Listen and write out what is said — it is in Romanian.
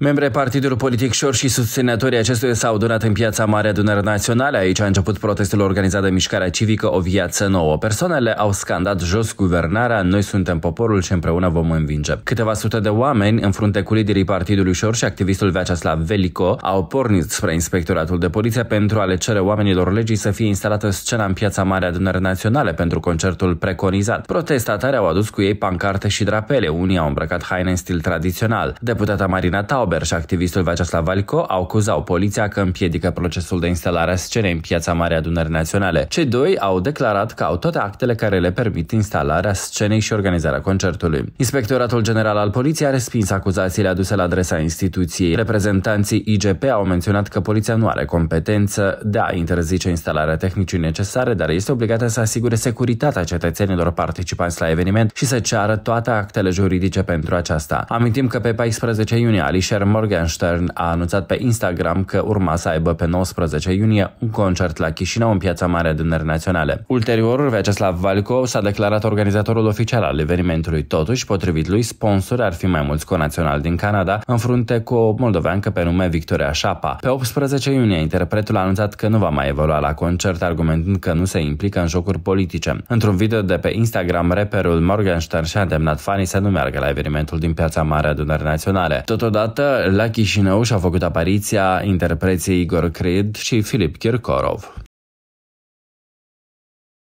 Membre partidului politic Șor și susținătorii acestuia s-au adunat în piața Mare Adunări Naționale. Aici a început protestul organizat de Mișcarea Civică O Viață Nouă. Persoanele au scandat jos guvernarea, noi suntem poporul și împreună vom învinge. Câteva sute de oameni, în frunte cu liderii partidului Șor și activistul Veaceslav Velico, au pornit spre inspectoratul de poliție pentru a le cere oamenilor legii să fie instalată scena în piața Mare Adunări Naționale pentru concertul preconizat. Protestatarii au adus cu ei pancarte și drapele, unii au îmbrăcat haine în stil tradițional. Deputata Marina Taub Robert și activistul Vaceslav Valco acuzau poliția că împiedică procesul de instalare a scenei în Piața Mare a Dunării Naționale. Cei doi au declarat că au toate actele care le permit instalarea scenei și organizarea concertului. Inspectoratul General al Poliției a respins acuzațiile aduse la adresa instituției. Reprezentanții IGP au menționat că poliția nu are competență de a interzice instalarea tehnicii necesare, dar este obligată să asigure securitatea cetățenilor participanți la eveniment și să ceară toate actele juridice pentru aceasta. Amintim că pe 14 iunie Alicia Peter Morgenstern a anunțat pe Instagram că urma să aibă pe 19 iunie un concert la Chișinău în Piața Mare din Naționale. Ulterior, Vyacheslav Valco s-a declarat organizatorul oficial al evenimentului. Totuși, potrivit lui, sponsori ar fi mai mulți conaționali din Canada, în frunte cu o moldoveancă pe nume Victoria Șapa. Pe 18 iunie, interpretul a anunțat că nu va mai evolua la concert, argumentând că nu se implică în jocuri politice. Într-un video de pe Instagram, rapperul Morgenstern și-a îndemnat fanii să nu meargă la evenimentul din Piața Mare Dunării Naționale. Totodată, la Chișinău și-a făcut apariția interpreții Igor Creed și Filip Kirkorov.